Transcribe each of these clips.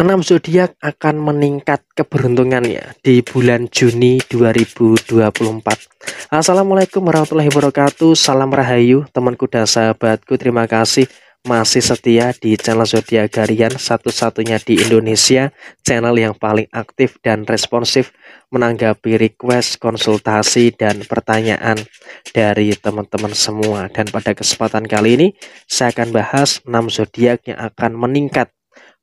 6 zodiak akan meningkat keberuntungannya di bulan Juni 2024. Assalamualaikum warahmatullahi wabarakatuh. Salam rahayu temanku dan sahabatku. Terima kasih masih setia di channel zodiak Garian satu-satunya di Indonesia, channel yang paling aktif dan responsif menanggapi request, konsultasi dan pertanyaan dari teman-teman semua. Dan pada kesempatan kali ini saya akan bahas 6 zodiak yang akan meningkat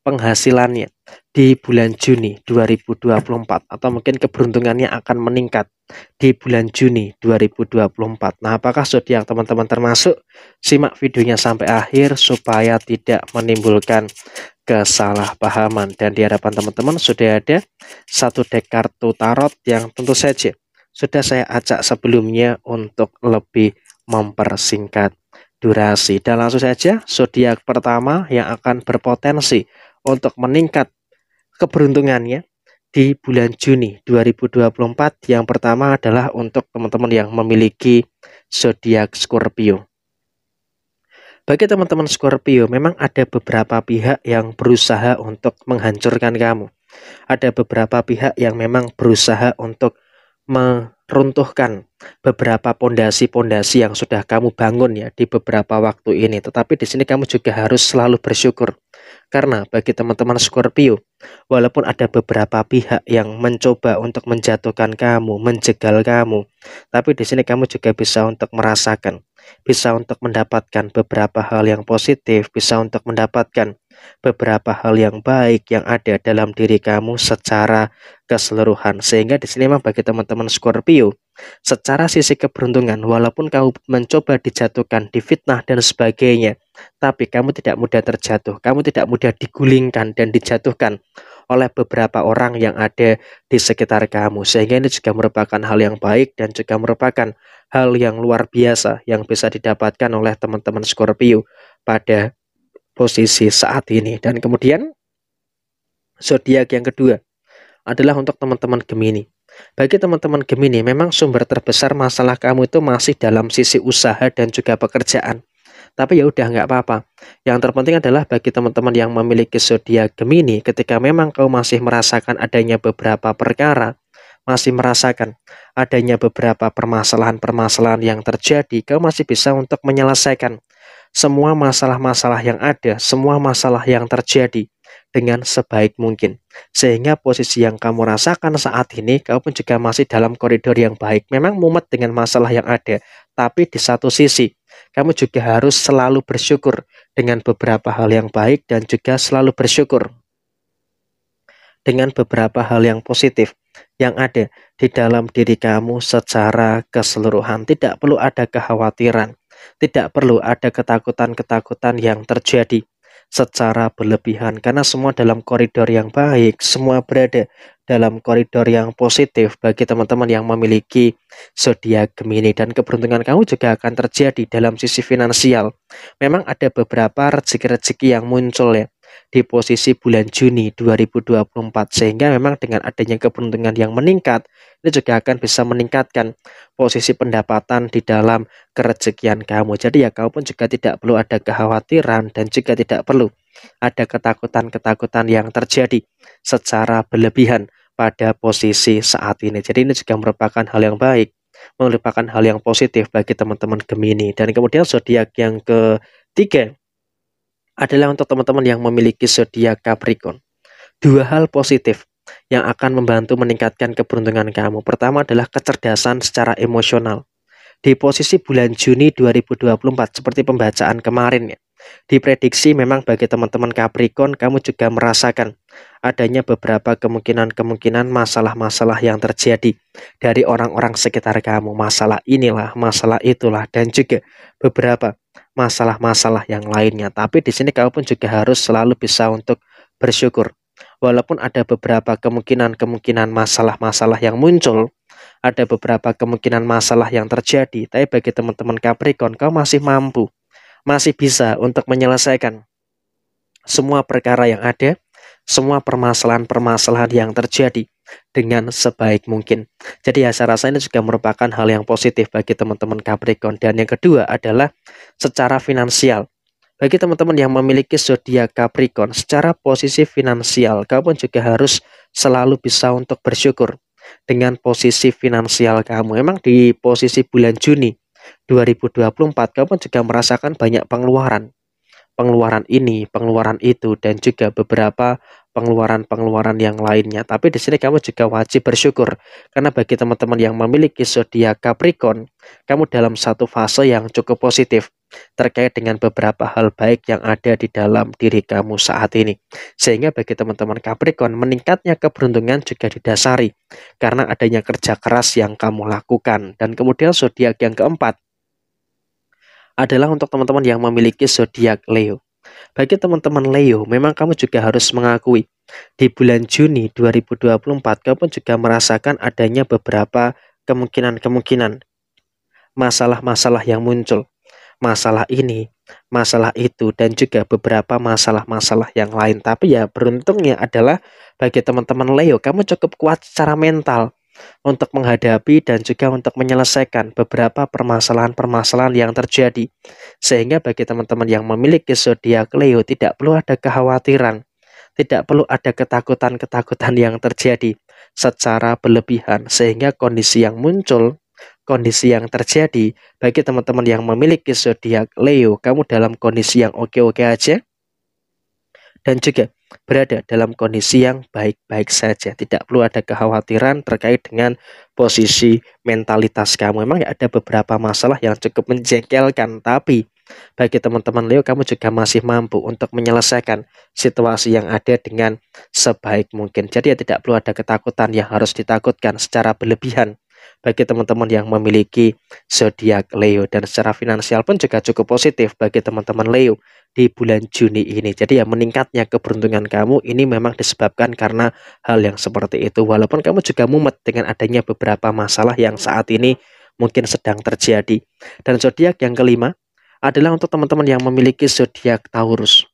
penghasilannya di bulan Juni 2024 atau mungkin keberuntungannya akan meningkat di bulan Juni 2024. Nah, apakah zodiak teman-teman termasuk? Simak videonya sampai akhir supaya tidak menimbulkan kesalahpahaman dan di hadapan teman-teman sudah ada satu dek kartu tarot yang tentu saja sudah saya ajak sebelumnya untuk lebih mempersingkat durasi. Dan langsung saja zodiak pertama yang akan berpotensi untuk meningkat keberuntungannya di bulan Juni 2024 yang pertama adalah untuk teman-teman yang memiliki zodiak Scorpio. Bagi teman-teman Scorpio, memang ada beberapa pihak yang berusaha untuk menghancurkan kamu. Ada beberapa pihak yang memang berusaha untuk runtuhkan beberapa pondasi-pondasi yang sudah kamu bangun ya di beberapa waktu ini. Tetapi di sini kamu juga harus selalu bersyukur. Karena bagi teman-teman Scorpio, walaupun ada beberapa pihak yang mencoba untuk menjatuhkan kamu, menjegal kamu, tapi di sini kamu juga bisa untuk merasakan, bisa untuk mendapatkan beberapa hal yang positif, bisa untuk mendapatkan beberapa hal yang baik yang ada dalam diri kamu secara keseluruhan. Sehingga di sini memang bagi teman-teman Scorpio, secara sisi keberuntungan, walaupun kamu mencoba dijatuhkan, difitnah dan sebagainya, tapi kamu tidak mudah terjatuh, kamu tidak mudah digulingkan dan dijatuhkan oleh beberapa orang yang ada di sekitar kamu. Sehingga ini juga merupakan hal yang baik dan juga merupakan hal yang luar biasa yang bisa didapatkan oleh teman-teman Scorpio pada posisi saat ini. Dan kemudian zodiak yang kedua adalah untuk teman-teman Gemini. Bagi teman-teman Gemini, memang sumber terbesar masalah kamu itu masih dalam sisi usaha dan juga pekerjaan. Tapi ya udah nggak apa-apa. Yang terpenting adalah bagi teman-teman yang memiliki zodiak Gemini, ketika memang kau masih merasakan adanya beberapa perkara, masih merasakan adanya beberapa permasalahan-permasalahan yang terjadi, kau masih bisa untuk menyelesaikan semua masalah-masalah yang ada, semua masalah yang terjadi dengan sebaik mungkin. Sehingga posisi yang kamu rasakan saat ini, kamu pun juga masih dalam koridor yang baik. Memang mumet dengan masalah yang ada, tapi di satu sisi, kamu juga harus selalu bersyukur dengan beberapa hal yang baik dan juga selalu bersyukur dengan beberapa hal yang positif yang ada di dalam diri kamu secara keseluruhan. Tidak perlu ada kekhawatiran tidak perlu ada ketakutan-ketakutan yang terjadi secara berlebihan karena semua dalam koridor yang baik, semua berada dalam koridor yang positif bagi teman-teman yang memiliki zodiak Gemini dan keberuntungan kamu juga akan terjadi dalam sisi finansial. Memang ada beberapa rezeki-rezeki yang muncul ya di posisi bulan Juni 2024 sehingga memang dengan adanya keberuntungan yang meningkat ini juga akan bisa meningkatkan posisi pendapatan di dalam kerejekian kamu jadi ya kau pun juga tidak perlu ada kekhawatiran dan juga tidak perlu ada ketakutan-ketakutan yang terjadi secara berlebihan pada posisi saat ini jadi ini juga merupakan hal yang baik merupakan hal yang positif bagi teman-teman Gemini dan kemudian zodiak yang ketiga adalah untuk teman-teman yang memiliki zodiak Capricorn. Dua hal positif yang akan membantu meningkatkan keberuntungan kamu. Pertama adalah kecerdasan secara emosional. Di posisi bulan Juni 2024 seperti pembacaan kemarin ya. Diprediksi memang bagi teman-teman Capricorn kamu juga merasakan adanya beberapa kemungkinan-kemungkinan masalah-masalah yang terjadi dari orang-orang sekitar kamu. Masalah inilah, masalah itulah dan juga beberapa masalah-masalah yang lainnya. Tapi di sini kamu pun juga harus selalu bisa untuk bersyukur. Walaupun ada beberapa kemungkinan-kemungkinan masalah-masalah yang muncul, ada beberapa kemungkinan masalah yang terjadi, tapi bagi teman-teman Capricorn, kau masih mampu, masih bisa untuk menyelesaikan semua perkara yang ada, semua permasalahan-permasalahan yang terjadi dengan sebaik mungkin. Jadi ya saya rasa ini juga merupakan hal yang positif bagi teman-teman Capricorn. Dan yang kedua adalah secara finansial. Bagi teman-teman yang memiliki zodiak Capricorn, secara posisi finansial kamu juga harus selalu bisa untuk bersyukur dengan posisi finansial kamu. Memang di posisi bulan Juni 2024 kamu juga merasakan banyak pengeluaran pengeluaran ini, pengeluaran itu, dan juga beberapa pengeluaran-pengeluaran yang lainnya. Tapi di sini kamu juga wajib bersyukur, karena bagi teman-teman yang memiliki zodiak Capricorn, kamu dalam satu fase yang cukup positif terkait dengan beberapa hal baik yang ada di dalam diri kamu saat ini. Sehingga bagi teman-teman Capricorn, meningkatnya keberuntungan juga didasari karena adanya kerja keras yang kamu lakukan. Dan kemudian zodiak yang keempat, adalah untuk teman-teman yang memiliki zodiak Leo. Bagi teman-teman Leo, memang kamu juga harus mengakui di bulan Juni 2024 kamu juga merasakan adanya beberapa kemungkinan-kemungkinan masalah-masalah yang muncul. Masalah ini, masalah itu dan juga beberapa masalah-masalah yang lain. Tapi ya beruntungnya adalah bagi teman-teman Leo, kamu cukup kuat secara mental untuk menghadapi dan juga untuk menyelesaikan beberapa permasalahan-permasalahan yang terjadi. Sehingga bagi teman-teman yang memiliki zodiak Leo tidak perlu ada kekhawatiran, tidak perlu ada ketakutan-ketakutan yang terjadi secara berlebihan sehingga kondisi yang muncul kondisi yang terjadi bagi teman-teman yang memiliki zodiak Leo, kamu dalam kondisi yang oke-oke aja. Dan juga berada dalam kondisi yang baik-baik saja. Tidak perlu ada kekhawatiran terkait dengan posisi mentalitas kamu. Memang ada beberapa masalah yang cukup menjengkelkan, tapi bagi teman-teman Leo kamu juga masih mampu untuk menyelesaikan situasi yang ada dengan sebaik mungkin. Jadi ya tidak perlu ada ketakutan yang harus ditakutkan secara berlebihan bagi teman-teman yang memiliki zodiak Leo dan secara finansial pun juga cukup positif bagi teman-teman Leo di bulan Juni ini. Jadi ya meningkatnya keberuntungan kamu ini memang disebabkan karena hal yang seperti itu. Walaupun kamu juga mumet dengan adanya beberapa masalah yang saat ini mungkin sedang terjadi. Dan zodiak yang kelima adalah untuk teman-teman yang memiliki zodiak Taurus.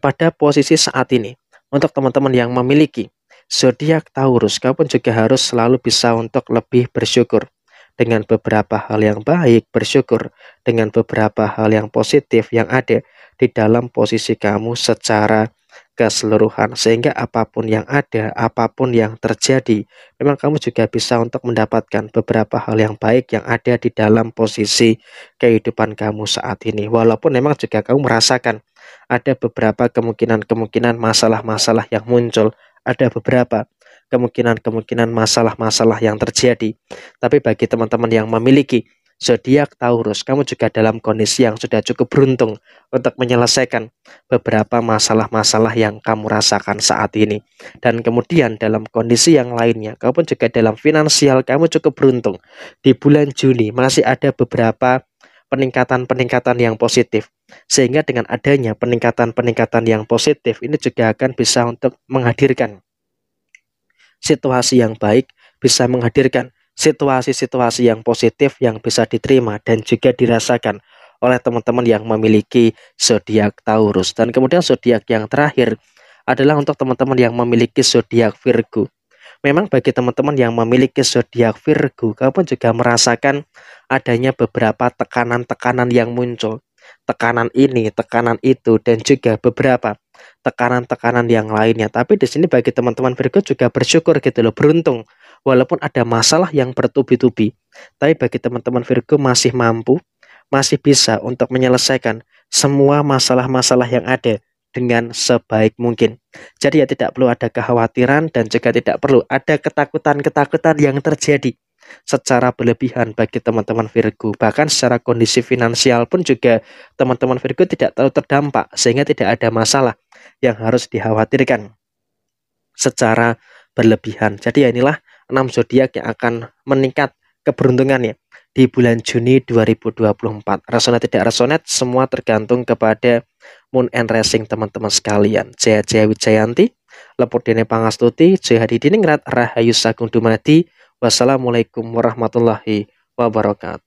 Pada posisi saat ini, untuk teman-teman yang memiliki Zodiak Taurus, kamu juga harus selalu bisa untuk lebih bersyukur. Dengan beberapa hal yang baik, bersyukur. Dengan beberapa hal yang positif yang ada di dalam posisi kamu secara keseluruhan. Sehingga apapun yang ada, apapun yang terjadi, memang kamu juga bisa untuk mendapatkan beberapa hal yang baik yang ada di dalam posisi kehidupan kamu saat ini. Walaupun memang juga kamu merasakan ada beberapa kemungkinan-kemungkinan masalah-masalah yang muncul ada beberapa kemungkinan-kemungkinan masalah-masalah yang terjadi. Tapi bagi teman-teman yang memiliki zodiak Taurus, kamu juga dalam kondisi yang sudah cukup beruntung untuk menyelesaikan beberapa masalah-masalah yang kamu rasakan saat ini. Dan kemudian dalam kondisi yang lainnya, kamu juga dalam finansial kamu cukup beruntung. Di bulan Juni masih ada beberapa peningkatan-peningkatan yang positif. Sehingga dengan adanya peningkatan-peningkatan yang positif ini juga akan bisa untuk menghadirkan situasi yang baik, bisa menghadirkan situasi-situasi yang positif yang bisa diterima dan juga dirasakan oleh teman-teman yang memiliki zodiak Taurus. Dan kemudian zodiak yang terakhir adalah untuk teman-teman yang memiliki zodiak Virgo. Memang bagi teman-teman yang memiliki zodiak Virgo, kamu pun juga merasakan adanya beberapa tekanan-tekanan yang muncul. Tekanan ini, tekanan itu, dan juga beberapa tekanan-tekanan yang lainnya. Tapi di sini bagi teman-teman Virgo juga bersyukur gitu loh, beruntung. Walaupun ada masalah yang bertubi-tubi, tapi bagi teman-teman Virgo masih mampu, masih bisa untuk menyelesaikan semua masalah-masalah yang ada dengan sebaik mungkin. Jadi ya tidak perlu ada kekhawatiran dan juga tidak perlu ada ketakutan-ketakutan yang terjadi secara berlebihan bagi teman-teman Virgo. Bahkan secara kondisi finansial pun juga teman-teman Virgo tidak terlalu terdampak sehingga tidak ada masalah yang harus dikhawatirkan secara berlebihan. Jadi ya inilah 6 zodiak yang akan meningkat keberuntungannya di bulan Juni 2024. Resonate tidak resonate semua tergantung kepada Moon and Racing teman-teman sekalian. Jaya Jaya Wijayanti, Lepur Dene Pangastuti, Jaya Hadi Diningrat, Rahayu Sagung Dumadi. Wassalamualaikum warahmatullahi wabarakatuh.